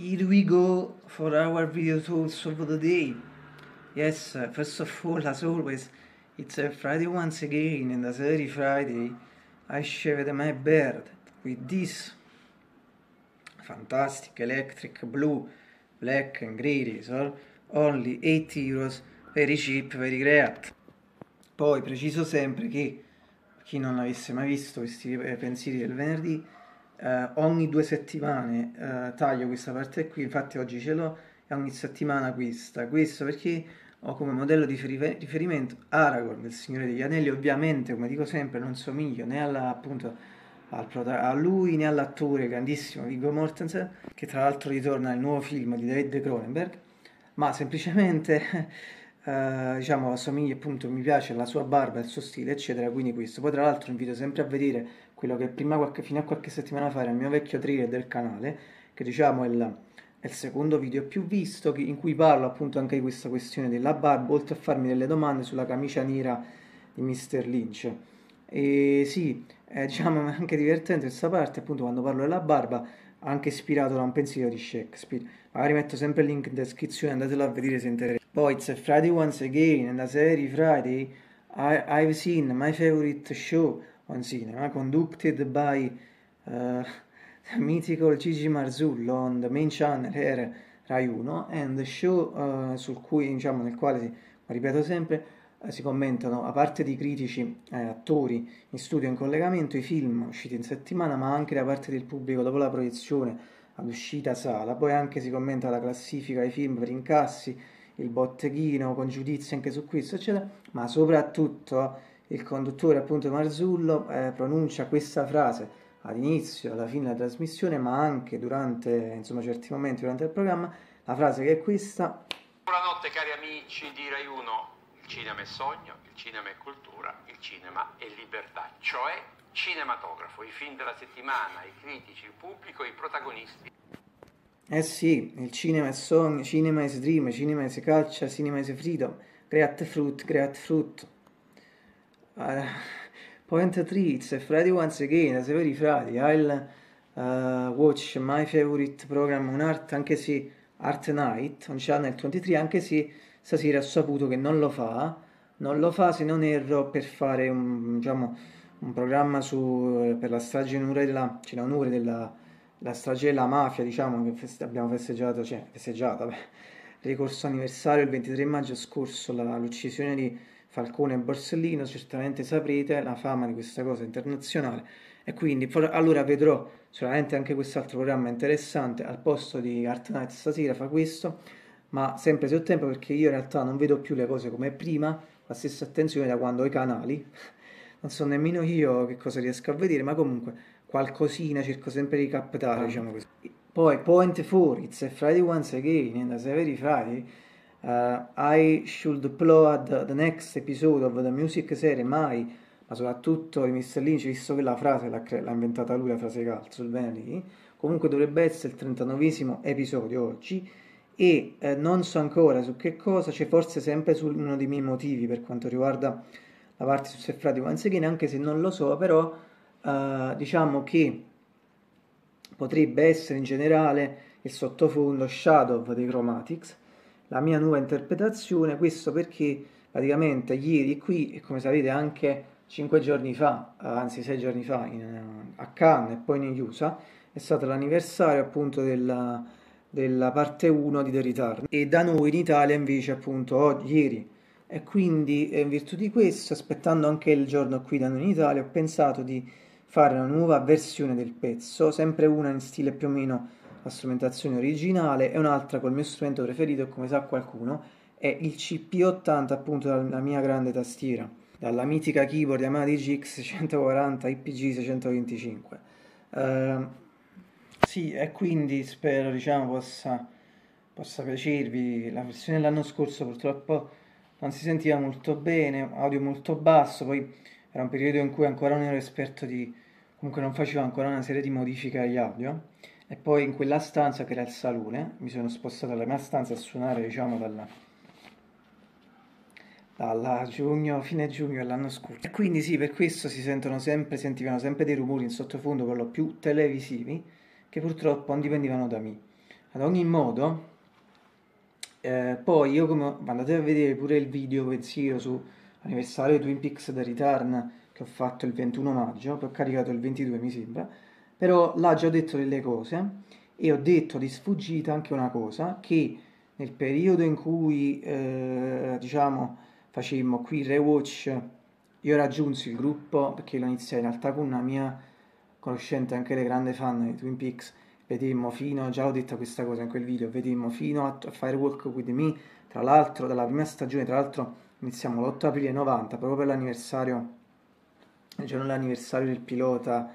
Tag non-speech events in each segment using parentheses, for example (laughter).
here we go for our video also for the day yes uh, first of all as always it's a friday once again and as every friday i shaved my beard with this fantastic electric blue black and grey razor only 80 euros very cheap very great poi preciso sempre che chi non avesse mai visto questi pensieri del venerdì eh, ogni due settimane eh, taglio questa parte qui, infatti oggi ce l'ho, e ogni settimana questa. Questo perché ho come modello di riferimento Aragorn, il Signore degli Anelli, ovviamente, come dico sempre, non somiglio né alla, appunto, al prota- a lui né all'attore grandissimo Viggo Mortensen, che tra l'altro ritorna nel nuovo film di David Cronenberg, ma semplicemente (laughs) eh, diciamo assomiglia appunto, mi piace la sua barba, il suo stile, eccetera, quindi questo. Poi tra l'altro invito sempre a vedere quello che prima qualche, fino a qualche settimana fa era il mio vecchio trailer del canale, che diciamo è il, è il secondo video più visto, che, in cui parlo appunto anche di questa questione della barba, oltre a farmi delle domande sulla camicia nera di Mr. Lynch. E sì, è diciamo (laughs) anche divertente questa parte, appunto quando parlo della barba, anche ispirato da un pensiero di Shakespeare. Magari metto sempre il link in descrizione, andatelo a vedere se interessa. Poi, It's Friday Once Again, nella serie Friday, I, I've seen my favorite show on cinema, conducted by uh, (laughs) mythical Gigi Marzullo on the main channel era Rai 1 and the show uh, sul cui, diciamo, nel quale, si, ripeto sempre, uh, si commentano, a parte di critici eh, attori in studio in collegamento, i film usciti in settimana, ma anche da parte del pubblico dopo la proiezione all'uscita sala. Poi anche si commenta la classifica ai film per incassi, il botteghino, con giudizi anche su questo, eccetera, ma soprattutto il conduttore appunto Marzullo eh, pronuncia questa frase all'inizio, alla fine della trasmissione, ma anche durante, insomma, certi momenti durante il programma, la frase che è questa. Buonanotte cari amici di Rai 1, il cinema è sogno, il cinema è cultura, il cinema è libertà, cioè cinematografo, i film della settimana, i critici, il pubblico, i protagonisti. Eh sì, il cinema è sogno, cinema è dream, cinema è se caccia, cinema è freedom, create fruit, create fruit uh, point three, it's Friday once again, as every Friday, I'll uh, eh, watch my favorite program on art, anche se Art Night, on Channel 23, anche se stasera ho saputo che non lo fa, non lo fa se non erro per fare un, diciamo, un programma su, eh, per la strage in Urella, c'è cioè della la strage della mafia, diciamo, che feste, abbiamo festeggiato, cioè festeggiato, beh, ricorso anniversario il 23 maggio scorso, l'uccisione di Falcone e Borsellino, certamente saprete la fama di questa cosa internazionale e quindi allora vedrò sicuramente anche quest'altro programma interessante al posto di Art Night stasera fa questo ma sempre se ho tempo perché io in realtà non vedo più le cose come prima la stessa attenzione da quando ho i canali (laughs) non so nemmeno io che cosa riesco a vedere ma comunque qualcosina cerco sempre di captare ah. diciamo così poi Point 4 It's a Friday once again and a Severi Friday Uh, I should upload the next episode of the music series, mai, ma soprattutto i Mr. Lynch, visto che la frase l'ha, cre- l'ha inventata lui, la frase calcio, il venerdì, comunque dovrebbe essere il 39 episodio oggi e eh, non so ancora su che cosa, c'è forse sempre su uno dei miei motivi per quanto riguarda la parte su Sefrati Seffrati Wanzeghin, anche se non lo so, però eh, diciamo che potrebbe essere in generale il sottofondo Shadow dei Chromatics, la mia nuova interpretazione, questo perché praticamente ieri qui e come sapete anche cinque giorni fa, anzi sei giorni fa in, a Cannes e poi negli USA, è stato l'anniversario appunto della, della parte 1 di The Return e da noi in Italia invece appunto oggi, ieri e quindi in virtù di questo, aspettando anche il giorno qui da noi in Italia, ho pensato di fare una nuova versione del pezzo, sempre una in stile più o meno la strumentazione originale e un'altra col mio strumento preferito, come sa qualcuno, è il CP80 appunto dalla mia grande tastiera, dalla mitica keyboard Yamaha DGX 140 IPG 625. Uh, sì, e quindi spero diciamo possa, possa piacervi. La versione dell'anno scorso purtroppo non si sentiva molto bene, audio molto basso, poi era un periodo in cui ancora non ero esperto di... comunque non facevo ancora una serie di modifiche agli audio e poi in quella stanza che era il salone mi sono spostato alla mia stanza a suonare diciamo dalla, dalla giugno, fine giugno dell'anno scorso e quindi sì per questo si sentono sempre sentivano sempre dei rumori in sottofondo per lo più televisivi che purtroppo non dipendevano da me ad ogni modo eh, poi io come andate a vedere pure il video pensiero su anniversario di Twin Peaks da Return che ho fatto il 21 maggio poi ho caricato il 22 mi sembra però l'ha già detto delle cose e ho detto di sfuggita anche una cosa che nel periodo in cui eh, diciamo facemmo qui il rewatch io raggiunsi il gruppo perché lo iniziai in realtà con una mia conoscente anche lei grande fan di Twin Peaks vedemmo fino, già ho detto questa cosa in quel video, vedemmo fino a, a Firewalk With Me, tra l'altro dalla prima stagione, tra l'altro iniziamo l'8 aprile 90, proprio per l'anniversario, il giorno dell'anniversario del pilota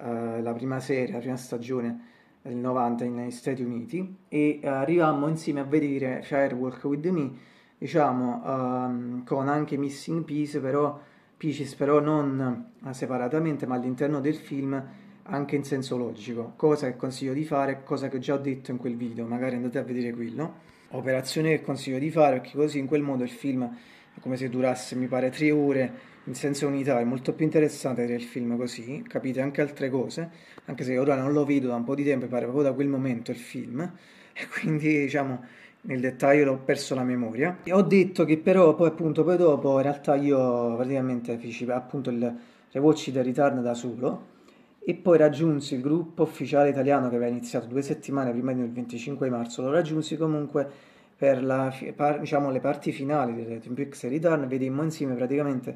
eh, la prima serie, la prima stagione del 90 negli Stati Uniti e eh, arrivammo insieme a vedere Firewalk with Me, diciamo um, con anche Missing Peace, però, Pieces però non eh, separatamente ma all'interno del film anche in senso logico, cosa che consiglio di fare, cosa che ho già detto in quel video, magari andate a vedere quello, operazione che consiglio di fare perché così in quel modo il film come se durasse, mi pare, tre ore in senso unità, è molto più interessante vedere il film così, capite anche altre cose, anche se ora non lo vedo da un po' di tempo, pare proprio da quel momento il film, (laughs) e quindi diciamo nel dettaglio l'ho perso la memoria. E ho detto che però poi appunto poi dopo in realtà io praticamente feci appunto il Rewatch da Return da solo e poi raggiunsi il gruppo ufficiale italiano che aveva iniziato due settimane prima del 25 marzo, lo raggiunsi comunque per la, par, diciamo, le parti finali del Twin Return vedemmo insieme praticamente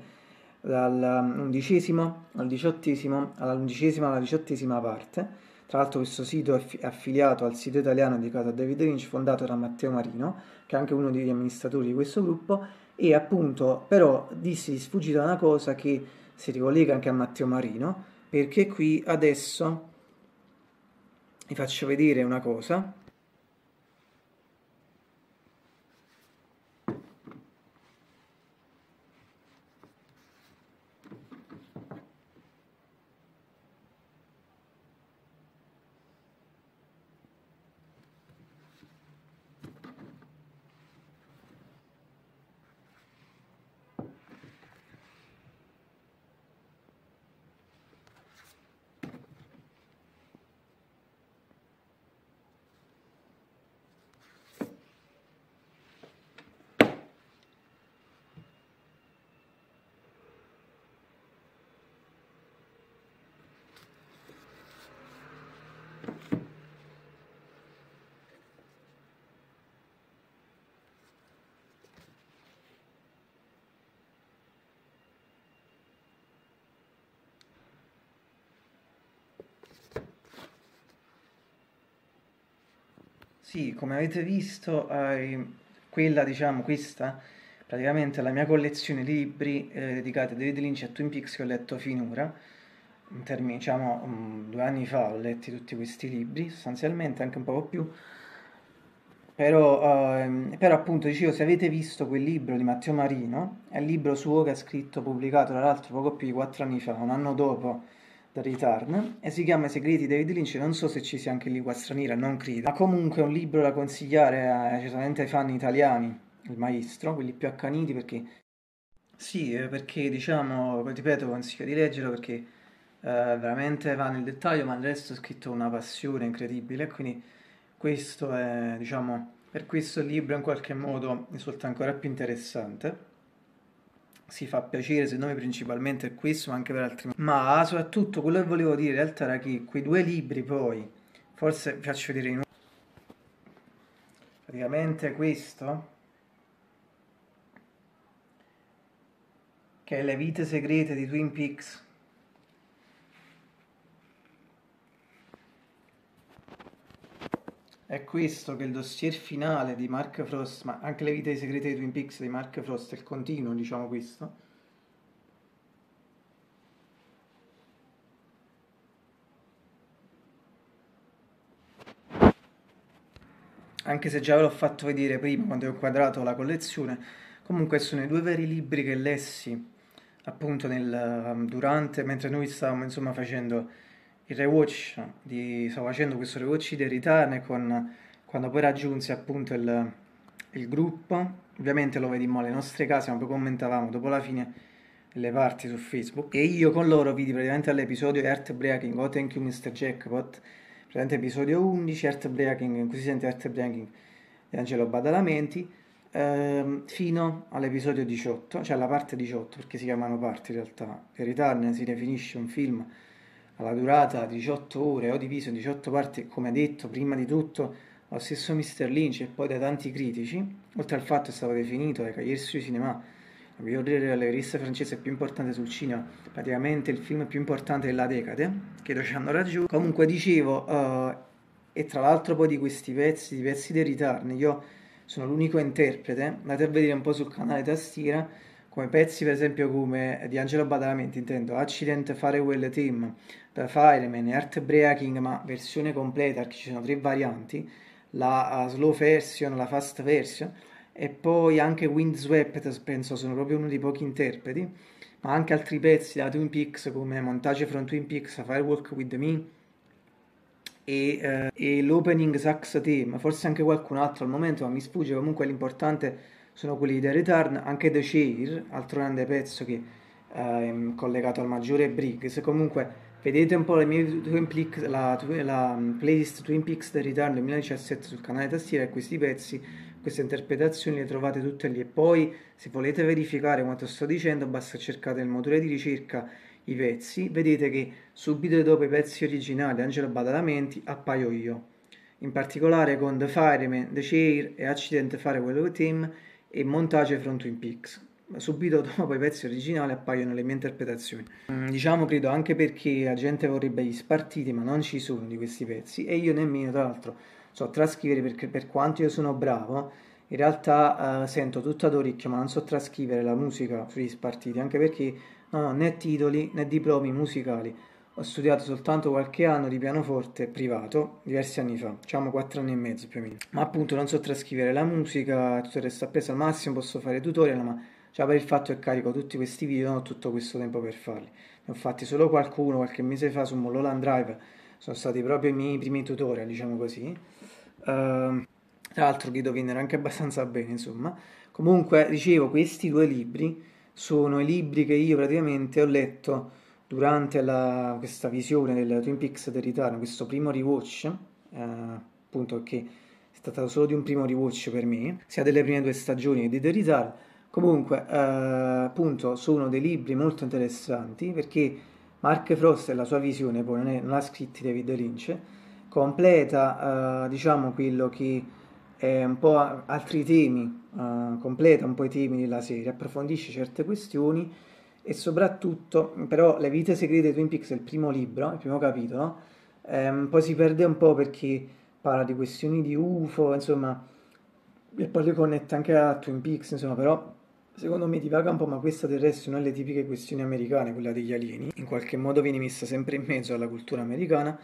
dall'undicesimo mm, al diciottesimo, all'undicesima alla diciottesima parte. Tra l'altro questo sito è affiliato al sito italiano dedicato a David Lynch, fondato da Matteo Marino, che è anche uno degli amministratori di questo gruppo, e appunto però dissi di sfuggita una cosa che si ricollega anche a Matteo Marino, perché qui adesso vi faccio vedere una cosa Sì, come avete visto, eh, quella, diciamo, questa praticamente la mia collezione di libri eh, dedicati a David Lynch e a Twin Peaks che ho letto finora. In termini, diciamo, mh, mm, due anni fa ho letto tutti questi libri, sostanzialmente, anche un po' più. Però, ehm, però, appunto dicevo, se avete visto quel libro di Matteo Marino, è il libro suo che ha scritto, pubblicato tra l'altro poco più di quattro anni fa, un anno dopo da Return e si chiama I segreti di David Lynch, non so se ci sia anche lingua straniera, non credo, ma comunque è un libro da consigliare certamente ai fan italiani, il maestro, quelli più accaniti perché sì, eh, perché diciamo, ripeto, consiglio di leggerlo perché eh, veramente va nel dettaglio, ma il resto è scritto una passione incredibile, quindi questo è, diciamo, per questo libro in qualche modo risulta ancora più interessante si fa piacere, secondo me principalmente è questo, ma anche per altri. Ma soprattutto quello che volevo dire in realtà era che quei due libri poi, forse vi faccio vedere in un... praticamente questo, che è Le vite segrete di Twin Peaks, È questo che il dossier finale di Mark Frost, ma anche le vite segrete di Twin Peaks di Mark Frost, il continuo, diciamo questo. Anche se già ve l'ho fatto vedere prima quando ho inquadrato la collezione, comunque sono i due veri libri che lessi appunto nel, um, durante, mentre noi stavamo insomma facendo il rewatch, di, stavo facendo questo rewatch di Return con quando poi raggiunsi appunto il, il gruppo, ovviamente lo vedi in male le nostre case, ma poi commentavamo dopo la fine le parti su Facebook e io con loro vidi praticamente all'episodio Heartbreaking oh, Thank You Mr. Jackpot, praticamente episodio 11 Heartbreaking in cui si sente Heartbreaking di Angelo Badalamenti ehm, fino all'episodio 18, cioè alla parte 18 perché si chiamano parti in realtà, Return si definisce un film alla durata di 18 ore, ho diviso in 18 parti, come ha detto prima di tutto lo stesso Mr. Lynch e poi da tanti critici, oltre al fatto che è stato definito da ecco, Cahiers sui Cinema, la miglior rivista francese più importante sul cinema, praticamente il film più importante della decade, che ci hanno ragione. Comunque dicevo, uh, e tra l'altro poi di questi pezzi, di pezzi dei ritardi, io sono l'unico interprete, andate a vedere un po' sul canale tastiera, come pezzi per esempio come di Angelo Badalamenti intendo Accident Farewell Team, The Fireman e Breaking, ma versione completa perché ci sono tre varianti la uh, slow version, la fast version e poi anche Windswept penso sono proprio uno dei pochi interpreti ma anche altri pezzi da Twin Peaks come Montage from Twin Peaks, Firewalk With Me e, uh, e l'opening sax team forse anche qualcun altro al momento ma mi sfugge comunque l'importante è sono quelli dei Return, anche The Sheer, altro grande pezzo che eh, collegato al maggiore Briggs, comunque vedete un po' la, Peaks, la, la mm, playlist Twin Peaks The Return 2017 sul canale tastiera e questi pezzi, queste interpretazioni le trovate tutte lì e poi se volete verificare quanto sto dicendo basta cercare nel motore di ricerca i pezzi, vedete che subito dopo i pezzi originali di Angelo Badalamenti appaio io, in particolare con The Fireman, The Chair e Accident Fare Quello Team e montage front in Peaks. Subito (laughs) dopo i pezzi originali appaiono le mie interpretazioni. Mm, diciamo credo anche perché la gente vorrebbe gli spartiti, ma non ci sono di questi pezzi e io nemmeno, tra l'altro, so trascrivere perché per quanto io sono bravo, in realtà eh, sento tutto ad orecchio, ma non so trascrivere la musica sugli spartiti, anche perché non ho né titoli né diplomi musicali ho studiato soltanto qualche anno di pianoforte privato, diversi anni fa, diciamo quattro anni e mezzo più o meno. Ma appunto non so trascrivere la musica, tutto il resto appeso al massimo, posso fare tutorial, ma già per il fatto che carico tutti questi video non ho tutto questo tempo per farli. Ne ho fatti solo qualcuno qualche mese fa su Mololand Drive, sono stati proprio i miei primi tutorial, diciamo così. Uh, tra l'altro li dovinano anche abbastanza bene, insomma. Comunque, dicevo, questi due libri sono i libri che io praticamente ho letto durante la, questa visione del Twin Peaks The Return, questo primo rewatch, eh, appunto che è stato solo di un primo rewatch per me, sia delle prime due stagioni di The Return, comunque eh, appunto sono dei libri molto interessanti perché Mark Frost e la sua visione, poi non, è, non ha scritto David Lynch, completa eh, diciamo quello che è un po' altri temi, eh, completa un po' i temi della serie, approfondisce certe questioni, e soprattutto, però, Le vite segrete di Twin Peaks è il primo libro, il primo capitolo, ehm, poi si perde un po' perché parla di questioni di UFO, insomma, e poi le connette anche a Twin Peaks, insomma, però secondo me divaga un po', ma questa del resto non è le tipiche questioni americane, quella degli alieni, in qualche modo viene messa sempre in mezzo alla cultura americana,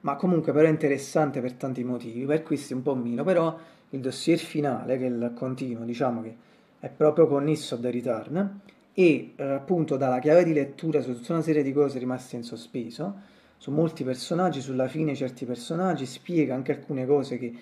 ma comunque però è interessante per tanti motivi, per questi un po' meno, però il dossier finale, che è il continuo, diciamo che è proprio connesso a The Return, e eh, appunto dalla chiave di lettura su tutta una serie di cose rimaste in sospeso, su molti personaggi, sulla fine certi personaggi, spiega anche alcune cose che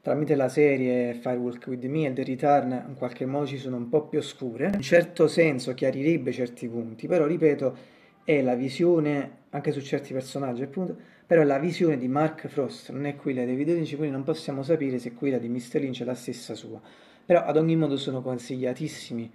tramite la serie Firewalk With Me e The Return in qualche modo ci sono un po' più oscure, in certo senso chiarirebbe certi punti, però ripeto è la visione, anche su certi personaggi appunto, però è la visione di Mark Frost, non è quella dei video quindi non possiamo sapere se quella di Mr. Lynch è la stessa sua, però ad ogni modo sono consigliatissimi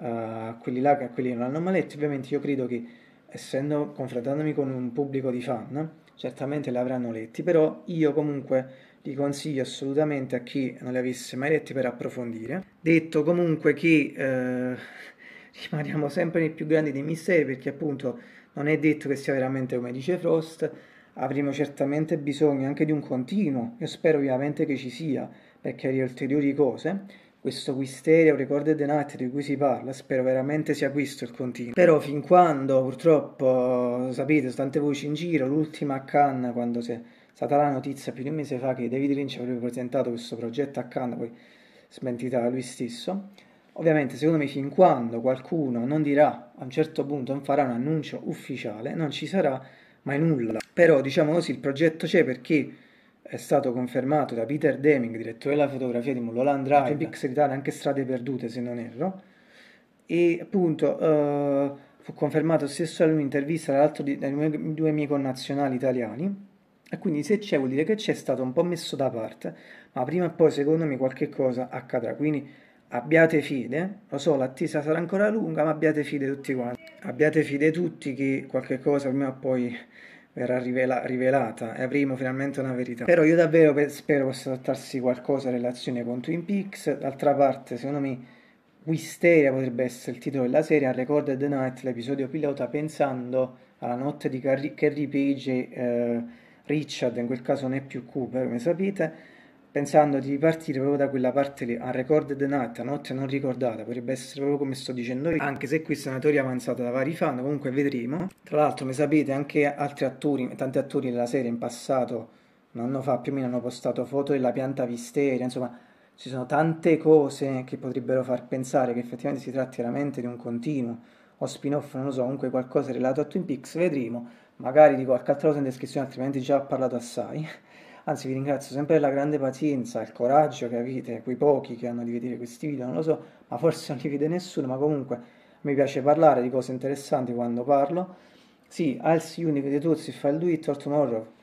a eh, quelli là che a quelli che non hanno mai letto. Ovviamente io credo che, essendo confrontandomi con un pubblico di fan, certamente li avranno letti, però io comunque li consiglio assolutamente a chi non li avesse mai letti per approfondire. Detto comunque che eh, (laughs) rimaniamo sempre nei più grandi dei misteri perché appunto non è detto che sia veramente come dice Frost, avremo certamente bisogno anche di un continuo, io spero ovviamente che ci sia, per chiarire ulteriori cose questo Wisteria Recorded the Night di cui si parla, spero veramente sia questo il continuo. Però fin quando, purtroppo, sapete, sono tante voci in giro, l'ultima a Cannes, quando è stata la notizia più di un mese fa che David Lynch avrebbe presentato questo progetto a Cannes, poi smentita da lui stesso, Ovviamente, secondo me, fin quando qualcuno non dirà a un certo punto, non farà un annuncio ufficiale, non ci sarà mai nulla. Però, diciamo così, il progetto c'è perché è stato confermato da Peter Deming, direttore della fotografia di Mulholland Drive, Pix Italia, anche Strade Perdute se non erro, e appunto eh, fu confermato stesso in un'intervista tra l'altro dai miei, due miei connazionali italiani, e quindi se c'è vuol dire che c'è stato un po' messo da parte, ma prima o poi secondo me qualche cosa accadrà, quindi abbiate fede, lo so l'attesa sarà ancora lunga, ma abbiate fede tutti quanti, abbiate fede tutti che qualche cosa prima o poi verrà rivela- rivelata e avremo finalmente una verità. Però io davvero pe- spero possa trattarsi qualcosa in relazione con Twin Peaks, d'altra parte secondo me Wisteria potrebbe essere il titolo della serie, a Recorded Night, l'episodio pilota, pensando alla notte di Carrie Page e eh, Richard, in quel caso non è più Cooper, come sapete, pensando di partire proprio da quella parte lì, a record the night, a notte non ricordata, potrebbe essere proprio come sto dicendo io, anche se questa è una teoria avanzata da vari fan, comunque vedremo. Tra l'altro, mi sapete, anche altri attori, tanti attori della serie in passato, un anno fa più o meno, hanno postato foto della pianta visteria, insomma, ci sono tante cose che potrebbero far pensare che effettivamente si tratti veramente di un continuo o spin-off, non lo so, comunque qualcosa relato a Twin Peaks, vedremo. Magari di qualche altra cosa in descrizione, altrimenti già ho parlato assai. Anzi, vi ringrazio sempre per la grande pazienza, il coraggio che avete, quei pochi che hanno di vedere questi video, non lo so, ma forse non li vede nessuno, ma comunque mi piace parlare di cose interessanti quando parlo. Sì, I'll see you in the tutorial, I'll do it or tomorrow.